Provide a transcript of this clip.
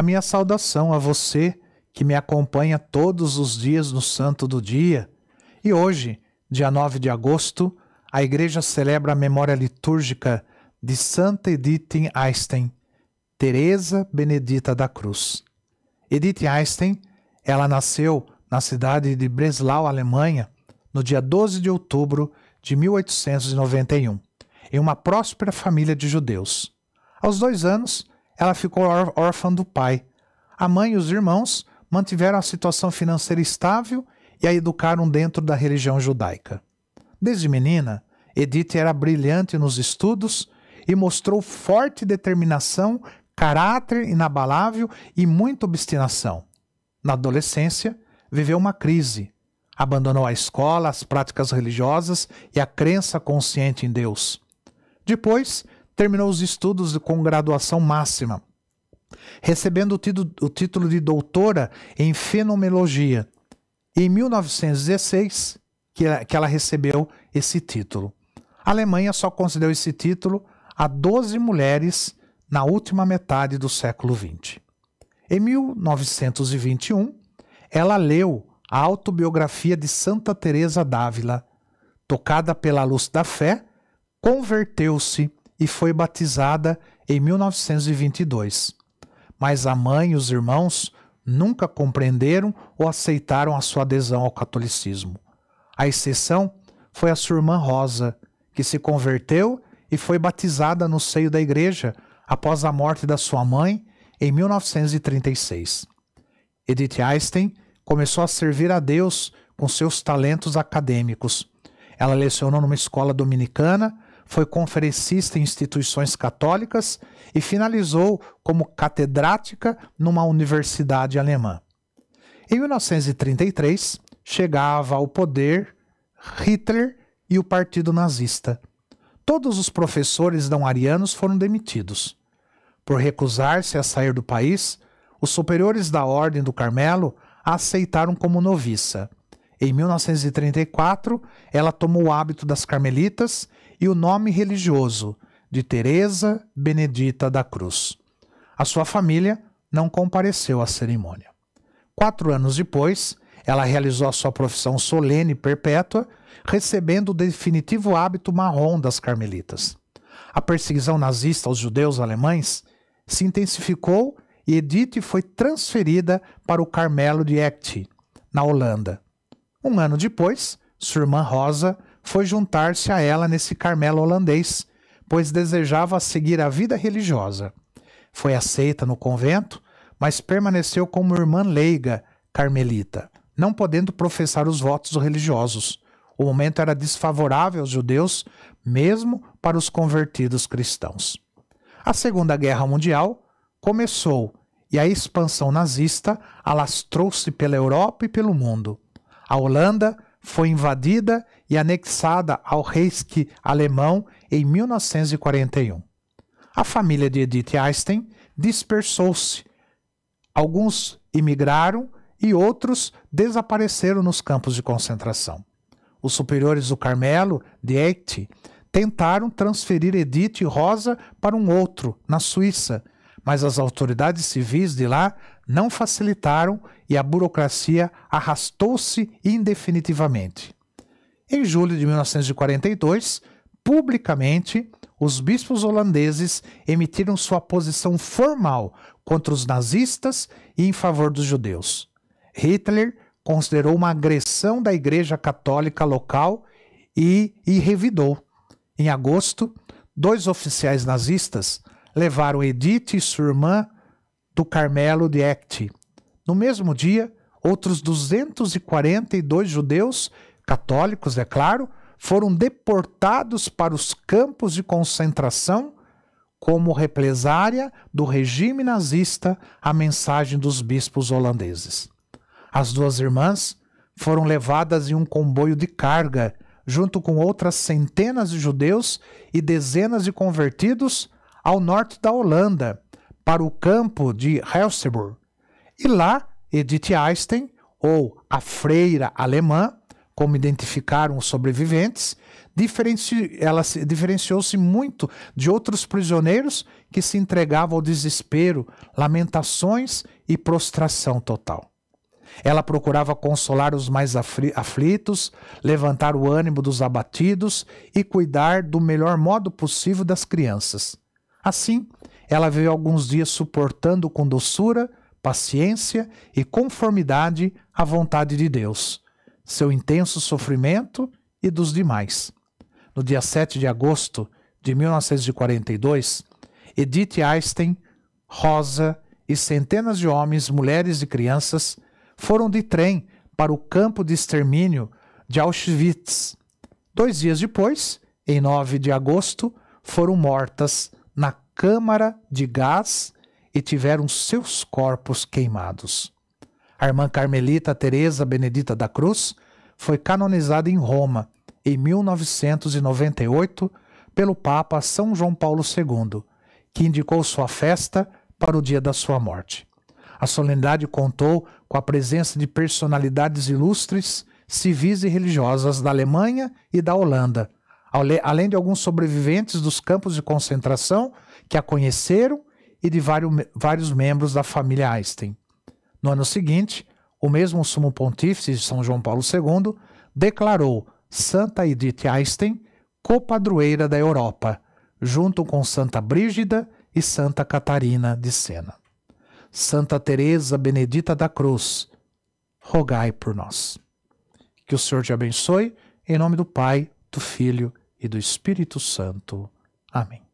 A minha saudação a você que me acompanha todos os dias no Santo do Dia. E hoje, dia 9 de agosto, a Igreja celebra a memória litúrgica de Santa Edith Einstein, Teresa Benedita da Cruz. Edith Einstein, ela nasceu na cidade de Breslau, Alemanha, no dia 12 de outubro de 1891, em uma próspera família de judeus. Aos dois anos, ela ficou órfã do pai. A mãe e os irmãos mantiveram a situação financeira estável e a educaram dentro da religião judaica. Desde menina, Edith era brilhante nos estudos e mostrou forte determinação, caráter inabalável e muita obstinação. Na adolescência, viveu uma crise. Abandonou a escola, as práticas religiosas e a crença consciente em Deus. Depois, Terminou os estudos com graduação máxima, recebendo o, tido, o título de doutora em fenomenologia. Em 1916, que ela, que ela recebeu esse título. A Alemanha só concedeu esse título a 12 mulheres na última metade do século XX. Em 1921, ela leu a autobiografia de Santa Teresa d'Ávila, tocada pela luz da fé, converteu-se e foi batizada em 1922. Mas a mãe e os irmãos nunca compreenderam ou aceitaram a sua adesão ao catolicismo. A exceção foi a sua irmã Rosa, que se converteu e foi batizada no seio da igreja após a morte da sua mãe em 1936. Edith Einstein começou a servir a Deus com seus talentos acadêmicos. Ela lecionou numa escola dominicana foi conferencista em instituições católicas e finalizou como catedrática numa universidade alemã. Em 1933, chegava ao poder Hitler e o Partido Nazista. Todos os professores não arianos foram demitidos. Por recusar-se a sair do país, os superiores da Ordem do Carmelo a aceitaram como noviça. Em 1934, ela tomou o hábito das carmelitas e o nome religioso de Teresa Benedita da Cruz. A sua família não compareceu à cerimônia. Quatro anos depois, ela realizou a sua profissão solene e perpétua, recebendo o definitivo hábito marrom das carmelitas. A perseguição nazista aos judeus alemães se intensificou e Edith foi transferida para o Carmelo de Ecti, na Holanda. Um ano depois, sua irmã Rosa foi juntar-se a ela nesse Carmelo holandês, pois desejava seguir a vida religiosa. Foi aceita no convento, mas permaneceu como irmã leiga carmelita, não podendo professar os votos religiosos. O momento era desfavorável aos judeus, mesmo para os convertidos cristãos. A Segunda Guerra Mundial começou e a expansão nazista alastrou-se pela Europa e pelo mundo. A Holanda foi invadida e anexada ao Reich alemão em 1941. A família de Edith Einstein dispersou-se. Alguns imigraram e outros desapareceram nos campos de concentração. Os superiores do Carmelo, de Eicht, tentaram transferir Edith e Rosa para um outro, na Suíça, mas as autoridades civis de lá não facilitaram e a burocracia arrastou-se indefinitivamente. Em julho de 1942, publicamente, os bispos holandeses emitiram sua posição formal contra os nazistas e em favor dos judeus. Hitler considerou uma agressão da Igreja Católica local e, e revidou. Em agosto, dois oficiais nazistas levaram Edith e sua irmã do Carmelo de Ecte. No mesmo dia, outros 242 judeus católicos, é claro, foram deportados para os campos de concentração como represária do regime nazista à mensagem dos bispos holandeses. As duas irmãs foram levadas em um comboio de carga, junto com outras centenas de judeus e dezenas de convertidos, ao norte da Holanda, para o campo de Helseburg. E lá, Edith Einstein, ou a freira alemã, como identificaram os sobreviventes, diferenci ela diferenciou-se muito de outros prisioneiros que se entregavam ao desespero, lamentações e prostração total. Ela procurava consolar os mais aflitos, levantar o ânimo dos abatidos e cuidar do melhor modo possível das crianças. Assim, ela viveu alguns dias suportando com doçura, paciência e conformidade a vontade de Deus seu intenso sofrimento e dos demais. No dia 7 de agosto de 1942, Edith Einstein, Rosa e centenas de homens, mulheres e crianças foram de trem para o campo de extermínio de Auschwitz. Dois dias depois, em 9 de agosto, foram mortas na câmara de gás e tiveram seus corpos queimados. A irmã carmelita Teresa Benedita da Cruz foi canonizada em Roma em 1998 pelo Papa São João Paulo II, que indicou sua festa para o dia da sua morte. A solenidade contou com a presença de personalidades ilustres, civis e religiosas da Alemanha e da Holanda, além de alguns sobreviventes dos campos de concentração que a conheceram e de vários, vários membros da família Einstein. No ano seguinte, o mesmo sumo pontífice São João Paulo II declarou Santa Edith Einstein copadroeira da Europa, junto com Santa Brígida e Santa Catarina de Sena. Santa Teresa Benedita da Cruz, rogai por nós. Que o Senhor te abençoe, em nome do Pai, do Filho e do Espírito Santo. Amém.